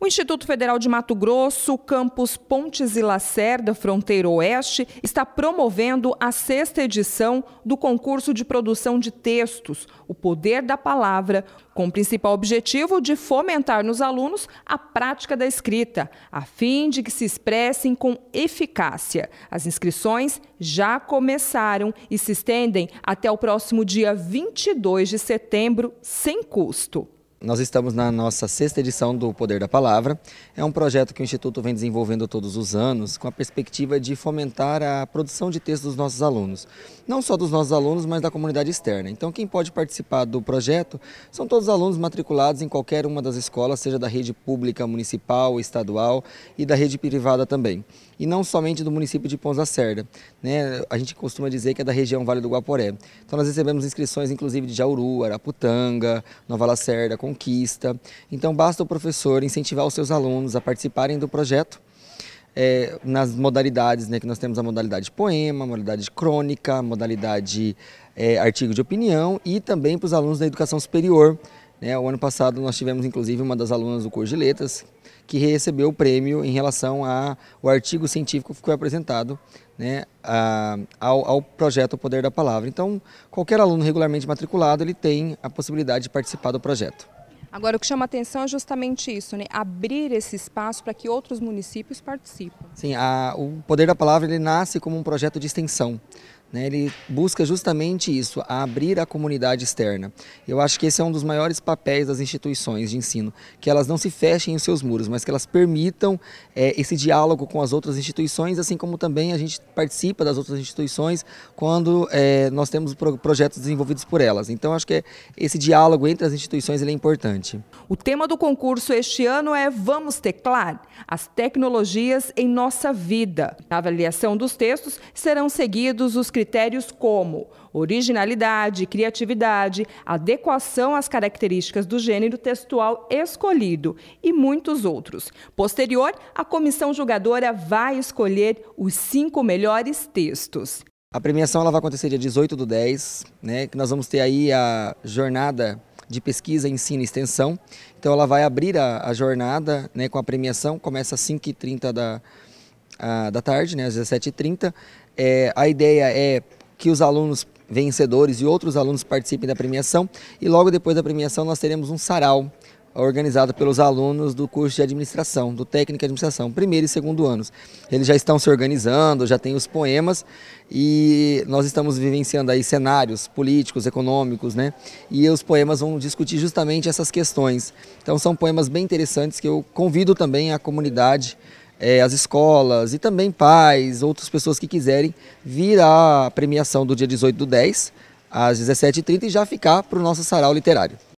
O Instituto Federal de Mato Grosso, campus Pontes e Lacerda, fronteira oeste, está promovendo a sexta edição do concurso de produção de textos, O Poder da Palavra, com o principal objetivo de fomentar nos alunos a prática da escrita, a fim de que se expressem com eficácia. As inscrições já começaram e se estendem até o próximo dia 22 de setembro, sem custo. Nós estamos na nossa sexta edição do Poder da Palavra. É um projeto que o Instituto vem desenvolvendo todos os anos, com a perspectiva de fomentar a produção de textos dos nossos alunos. Não só dos nossos alunos, mas da comunidade externa. Então, quem pode participar do projeto são todos os alunos matriculados em qualquer uma das escolas, seja da rede pública, municipal, estadual e da rede privada também. E não somente do município de Pons da Né? A gente costuma dizer que é da região Vale do Guaporé. Então, nós recebemos inscrições, inclusive, de Jauru, Araputanga, Nova Lacerda, com conquista. Então, basta o professor incentivar os seus alunos a participarem do projeto é, nas modalidades, né, que nós temos a modalidade poema, modalidade crônica, modalidade é, artigo de opinião e também para os alunos da educação superior. Né? O ano passado nós tivemos inclusive uma das alunas do curso de letras que recebeu o prêmio em relação ao artigo científico que foi apresentado né, a, ao, ao, projeto O Poder da Palavra. Então, qualquer aluno regularmente matriculado ele tem a possibilidade de participar do projeto. Agora, o que chama atenção é justamente isso, né? abrir esse espaço para que outros municípios participem. Sim, a, o Poder da Palavra ele nasce como um projeto de extensão. Né? Ele busca justamente isso, a abrir a comunidade externa. Eu acho que esse é um dos maiores papéis das instituições de ensino, que elas não se fechem em seus muros, mas que elas permitam é, esse diálogo com as outras instituições, assim como também a gente participa das outras instituições quando é, nós temos projetos desenvolvidos por elas. Então, acho que é, esse diálogo entre as instituições é importante. O tema do concurso este ano é Vamos Teclar? As tecnologias em nossa vida. Na avaliação dos textos, serão seguidos os critérios critérios como originalidade, criatividade, adequação às características do gênero textual escolhido e muitos outros. Posterior, a comissão julgadora vai escolher os cinco melhores textos. A premiação ela vai acontecer dia 18 do 10, né, que nós vamos ter aí a jornada de pesquisa, ensino e extensão. Então ela vai abrir a, a jornada né, com a premiação, começa às 5h30 da, a, da tarde, né, às 17h30. É, a ideia é que os alunos vencedores e outros alunos participem da premiação e logo depois da premiação nós teremos um sarau organizado pelos alunos do curso de administração, do técnico de administração, primeiro e segundo anos. Eles já estão se organizando, já têm os poemas e nós estamos vivenciando aí cenários políticos, econômicos, né? E os poemas vão discutir justamente essas questões. Então são poemas bem interessantes que eu convido também a comunidade é, as escolas e também pais, outras pessoas que quiserem vir à premiação do dia 18 do 10, às 17h30 e já ficar para o nosso sarau literário.